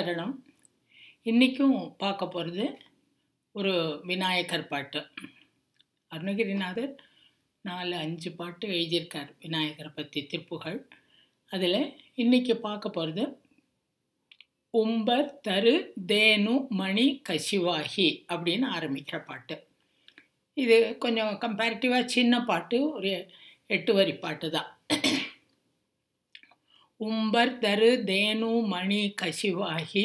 சரணம் இன்றைக்கும் பார்க்க போகிறது ஒரு விநாயகர் பாட்டு அருணகிரிநாதர் நாலு அஞ்சு பாட்டு எழுதியிருக்கார் விநாயகரை பற்றி திருப்புகள் அதில் இன்றைக்கி பார்க்க போகிறது உம்பர் தரு தேனு மணி கசிவாகி அப்படின்னு ஆரம்பிக்கிற பாட்டு இது கொஞ்சம் கம்பேரிட்டிவாக சின்ன பாட்டு ஒரு எட்டு வரி பாட்டு தான் உம்பர்தரு தேனு மணி கசிவாகி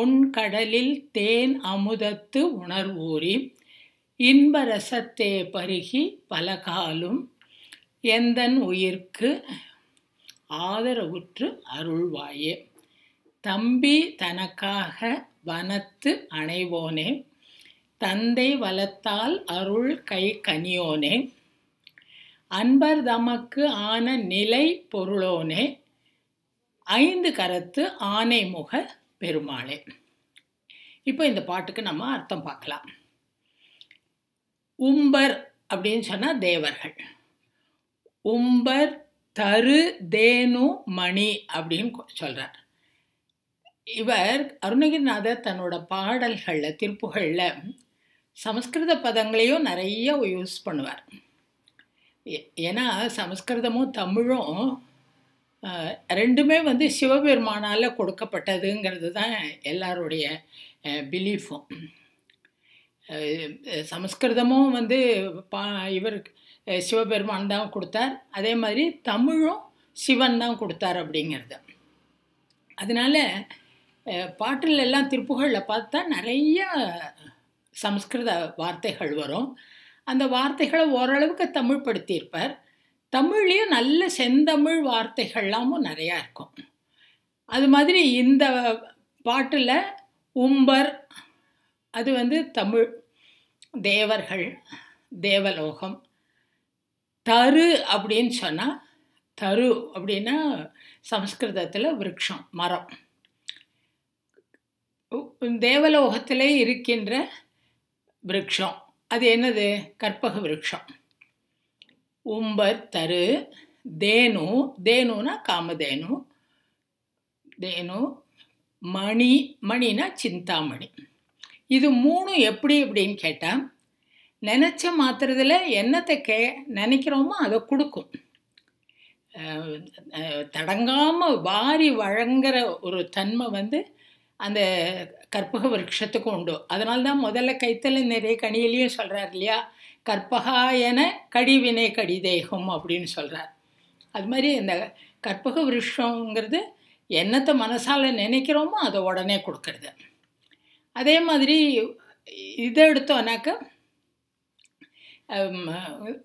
உன் கடலில் தேன் அமுதத்து உணர்வூறி இன்பரசத்தே பருகி பலகாலும் எந்தன் உயிர்க்கு ஆதரவுற்று அருள்வாயே தம்பி தனக்காக வனத்து அணைவோனே தந்தை வலத்தால் அருள் கை கனியோனே அன்பர் தமக்கு ஆன நிலை பொருளோனே ஐந்து கரத்து ஆனை முக பெருமாளே இப்போ இந்த பாட்டுக்கு நம்ம அர்த்தம் பார்க்கலாம் உம்பர் அப்படின்னு சொன்னால் தேவர்கள் உம்பர் தரு தேனு மணி அப்படின்னு சொல்கிறார் இவர் அருணகிரிநாதர் தன்னோட பாடல்களில் திருப்புகளில் சமஸ்கிருத பதங்களையும் நிறைய யூஸ் பண்ணுவார் ஏன்னா சமஸ்கிருதமும் தமிழும் ரெண்டுமே வந்து சிவபெருமானால் கொடுக்கப்பட்டதுங்கிறது தான் எல்லாருடைய பிலீஃபும் சமஸ்கிருதமும் வந்து பா இவர் சிவபெருமான் தான் கொடுத்தார் அதே மாதிரி தமிழும் சிவன் தான் கொடுத்தார் அப்படிங்கிறது அதனால் பாட்டில் எல்லாம் திருப்புகளில் பார்த்தா நிறைய சமஸ்கிருத வார்த்தைகள் வரும் அந்த வார்த்தைகளை ஓரளவுக்கு தமிழ்படுத்தியிருப்பார் தமிழ்லேயும் நல்ல செந்தமிழ் வார்த்தைகள்லாமும் நிறையா இருக்கும் அது மாதிரி இந்த பாட்டில் உம்பர் அது வந்து தமிழ் தேவர்கள் தேவலோகம் தரு அப்படின்னு சொன்னால் தரு அப்படின்னா சம்ஸ்கிருதத்தில் விரக்ஷம் மரம் தேவலோகத்திலே இருக்கின்ற விரக்ஷம் அது என்னது கற்பக விரக்ஷம் தரு தேனு தேனுனா காமதேனு தேனு மணி மணினா சிந்தாமணி இது மூணும் எப்படி அப்படின்னு கேட்டால் நினச்ச மாத்திரத்தில் என்னத்தை கே நினைக்கிறோமோ அதை கொடுக்கும் தடங்காமல் வாரி வழங்குற ஒரு தன்மை வந்து அந்த கற்பக விரக்ஷத்துக்கும் உண்டு அதனால்தான் தான் முதல்ல கைத்தல நிறைய கனியிலையும் சொல்கிறார் இல்லையா கற்பகாயன கடிவினை கடிதேகம் அப்படின்னு சொல்கிறார் அது மாதிரி இந்த கற்பக விருஷங்கிறது என்னத்தை மனசால் நினைக்கிறோமோ அதை உடனே கொடுக்கறது அதே மாதிரி இதை எடுத்தோனாக்க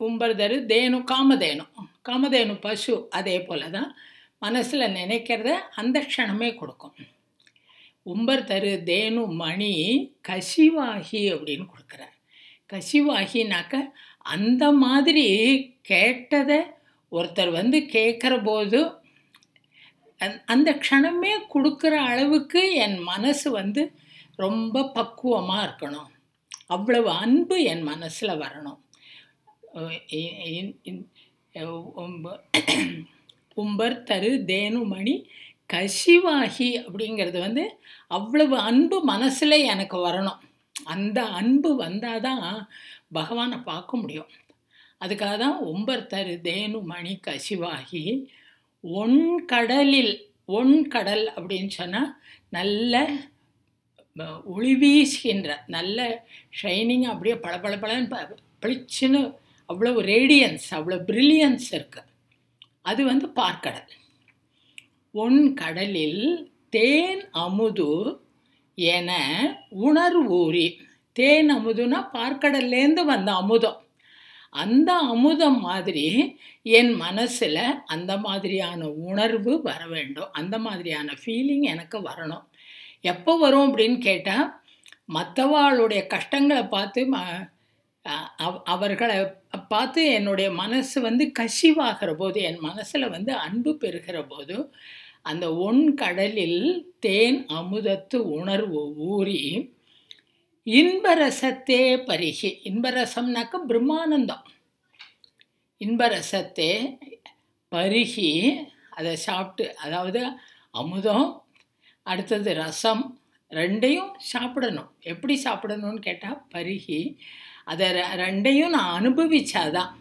உம்பர்தரு தேனு காமதேனு காமதேனு பசு அதே போல் தான் மனசில் நினைக்கிறத அந்த க்ஷணமே கொடுக்கும் உம்பர் தரு தேனு மணி கசிவாகி அப்படின்னு கொடுக்குற கசிவாகினாக்க அந்த மாதிரி கேட்டதை ஒருத்தர் வந்து கேட்குற போது அந்த க்ஷணமே கொடுக்குற அளவுக்கு என் மனசு வந்து ரொம்ப பக்குவமாக இருக்கணும் அவ்வளவு அன்பு என் மனசில் வரணும் உம்பர் தரு தேனுமணி கசிவாகி அப்படிங்கிறது வந்து அவ்வளவு அன்பு மனசில் எனக்கு வரணும் அந்த அன்பு வந்தால் தான் பகவானை பார்க்க முடியும் அதுக்காக தான் ஒம்பர்த்தர் தேனு மணி கசிவாகி ஒன் கடலில் ஒன் கடல் அப்படின்னு சொன்னால் நல்ல ஒளி வீசுகின்ற நல்ல ஷைனிங் அப்படியே பளபள பளன்னு பிளிச்சுன்னு அவ்வளோ ரேடியன்ஸ் அவ்வளோ ப்ரில்லியன்ஸ் இருக்குது அது வந்து பார்க்கடல் ஒன் கடலில் தேன் அமுது என உணர்வூரி தேன் அமுதுனா பார்க்கடல்லேருந்து வந்த அமுதம் அந்த அமுதம் மாதிரி என் மனசில் அந்த மாதிரியான உணர்வு வர வேண்டும் அந்த மாதிரியான ஃபீலிங் எனக்கு வரணும் எப்போ வரும் அப்படின்னு கேட்டால் மற்றவாளுடைய கஷ்டங்களை பார்த்து அவர்களை பார்த்து என்னுடைய மனசு வந்து கசிவாகிற போது என் மனசில் வந்து அன்பு பெறுகிற போது அந்த ஒன் கடலில் தேன் அமுதத்து உணர்வு ஊறி இன்பரசத்தே பருகி இன்பரசம்னாக்க பிரம்மானந்தம் இன்பரசத்தே பருகி அதை சாப்பிட்டு அதாவது அமுதம் அடுத்தது ரசம் ரெண்டையும் சாப்பிடணும் எப்படி சாப்பிடணும்னு கேட்டால் பருகி அதை ரெண்டையும் நான் அனுபவிச்சாதான்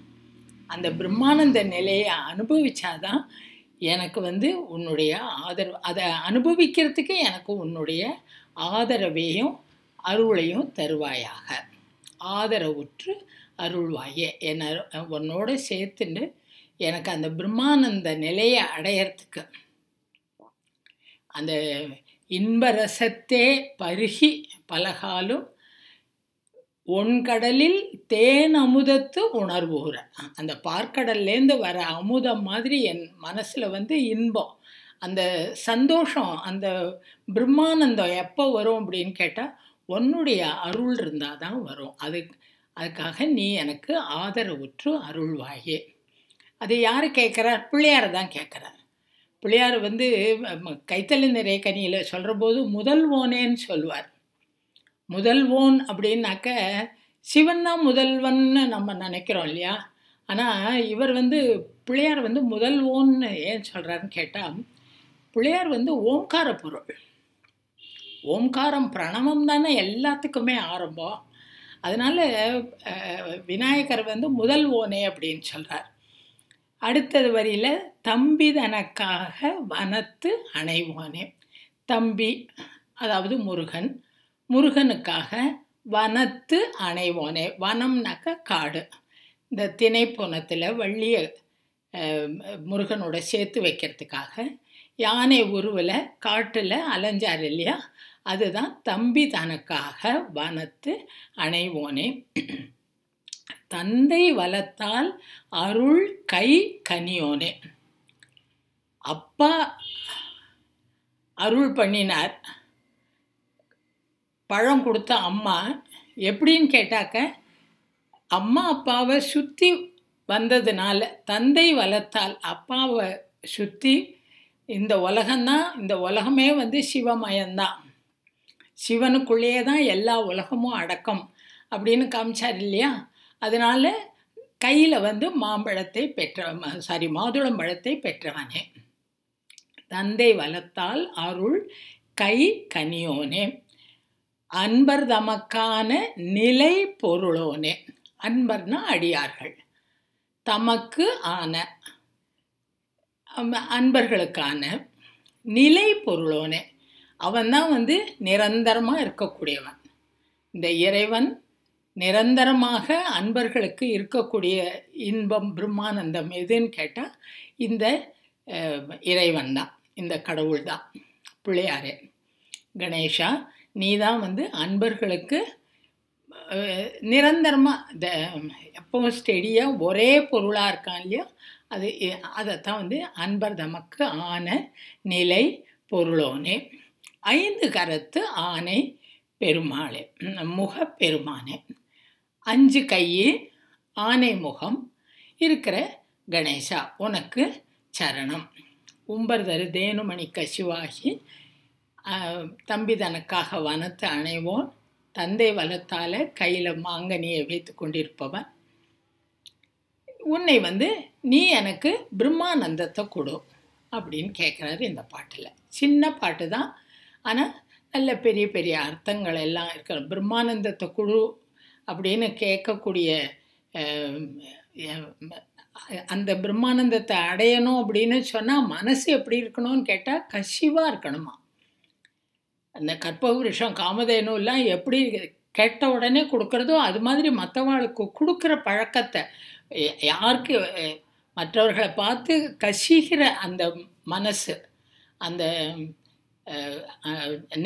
அந்த பிரம்மானந்த நிலையை அனுபவிச்சாதான் எனக்கு வந்து உன்னுடைய ஆதரவு அதை அனுபவிக்கிறதுக்கு எனக்கு உன்னுடைய ஆதரவையும் அருளையும் தருவாயாக ஆதரவுற்று அருள்வாயே என்ன உன்னோட சேர்த்துண்டு எனக்கு அந்த பிரம்மானந்த நிலையை அடையிறதுக்கு அந்த இன்பரசத்தே பருகி பலகாலும் கடலில் தேன் அமுதத்து உணர்வுகிறேன் அந்த பார்க்கடல்லேருந்து வர அமுதம் மாதிரி என் மனசில் வந்து இன்பம் அந்த சந்தோஷம் அந்த பிரம்மானந்தம் எப்போ வரும் அப்படின்னு கேட்டால் உன்னுடைய அருள் இருந்தால் தான் வரும் அது அதுக்காக நீ எனக்கு ஆதரவுற்று அருள்வாயே அது யார் கேட்குறார் பிள்ளையார் தான் கேட்குறார் பிள்ளையார் வந்து கைத்தலி நிறைய கனியில் சொல்கிற போது முதல் ஓனேன்னு சொல்லுவார் முதல்வோன் அப்படின்னாக்க சிவன் தான் முதல்வன்னு நம்ம நினைக்கிறோம் இல்லையா ஆனால் இவர் வந்து பிள்ளையார் வந்து முதல்வோன்னு ஏன் சொல்கிறாருன்னு கேட்டால் பிள்ளையார் வந்து ஓம்கார பொருள் ஓம்காரம் பிரணவம் தானே எல்லாத்துக்குமே ஆரம்பம் அதனால் விநாயகர் வந்து முதல் ஓனே அப்படின்னு சொல்கிறார் அடுத்தது வரியில் தம்பி தனக்காக வனத்து அணைவோனே தம்பி அதாவது முருகன் முருகனுக்காக வனத்து அணைவோனே வனம்னாக்க காடு இந்த திணைப்புணத்தில் வள்ளிய முருகனோட சேர்த்து வைக்கிறதுக்காக யானை உருவில் காட்டில் அலைஞ்சார் இல்லையா அதுதான் தம்பி தனக்காக வனத்து அணைவோனே தந்தை வளத்தால் அருள் கை கனியோனே அப்பா அருள் பண்ணினார் பழம் கொடுத்த அம்மா எப்படின்னு கேட்டாக்க அம்மா அப்பாவை சுற்றி வந்ததுனால தந்தை வளர்த்தால் அப்பாவை சுற்றி இந்த உலகம்தான் இந்த உலகமே வந்து சிவமயம்தான் சிவனுக்குள்ளேயே தான் எல்லா உலகமும் அடக்கம் அப்படின்னு காமிச்சார் இல்லையா அதனால் கையில் வந்து மாம்பழத்தை பெற்ற சாரி மாதுளம் பழத்தை பெற்றவனே தந்தை வளர்த்தால் அருள் கை கனியோனே அன்பர் தமக்கான நிலை பொருளோனே அன்பர்னா அடியார்கள் தமக்கு ஆன அன்பர்களுக்கான நிலை பொருளோனே அவன்தான் வந்து நிரந்தரமாக இருக்கக்கூடியவன் இந்த இறைவன் நிரந்தரமாக அன்பர்களுக்கு இருக்கக்கூடிய இன்பம் பிரம்மானந்தம் எதுன்னு கேட்டால் இந்த இறைவன் தான் இந்த கடவுள் தான் பிள்ளையாரே கணேஷா நீ தான் வந்து அன்பர்களுக்கு நிரந்தரமாக த எப்பவும் ஸ்டெடியாக ஒரே பொருளாக இருக்கான் இல்லையோ அது அதைத்தான் வந்து அன்பர் தமக்கு ஆன நிலை பொருளோனே ஐந்து கரத்து ஆனை பெருமாளே முக பெருமானே அஞ்சு கையே ஆனை முகம் இருக்கிற கணேசா உனக்கு சரணம் உம்பர்தரு தேனுமணி கசிவாகி தம்பி தனக்காக வனத்தை அணைவோம் தந்தை வளத்தால் கையில் மாங்கனியை வைத்து கொண்டிருப்பவன் உன்னை வந்து நீ எனக்கு பிரம்மானந்தத்தை கொடு அப்படின்னு கேட்குறாரு இந்த பாட்டில் சின்ன பாட்டு தான் ஆனால் நல்ல பெரிய பெரிய அர்த்தங்கள் எல்லாம் இருக்கிற பிரம்மானந்தத்தை குழு அப்படின்னு கேட்கக்கூடிய அந்த பிரம்மானந்தத்தை அடையணும் அப்படின்னு சொன்னால் மனசு எப்படி இருக்கணும்னு கேட்டால் கசிவாக இருக்கணுமா அந்த கற்ப காமதேனும் எல்லாம் எப்படி கேட்ட உடனே கொடுக்குறதோ அது மாதிரி மற்றவங்களுக்கு கொடுக்குற பழக்கத்தை யாருக்கு மற்றவர்களை பார்த்து கசிகிற அந்த மனசு அந்த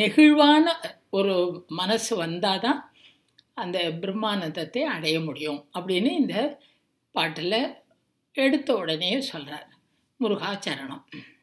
நெகிழ்வான ஒரு மனசு வந்தால் தான் அந்த பிரம்மானந்தத்தை அடைய முடியும் அப்படின்னு இந்த பாட்டில் எடுத்த உடனே சொல்கிறார் முருகாச்சரணம்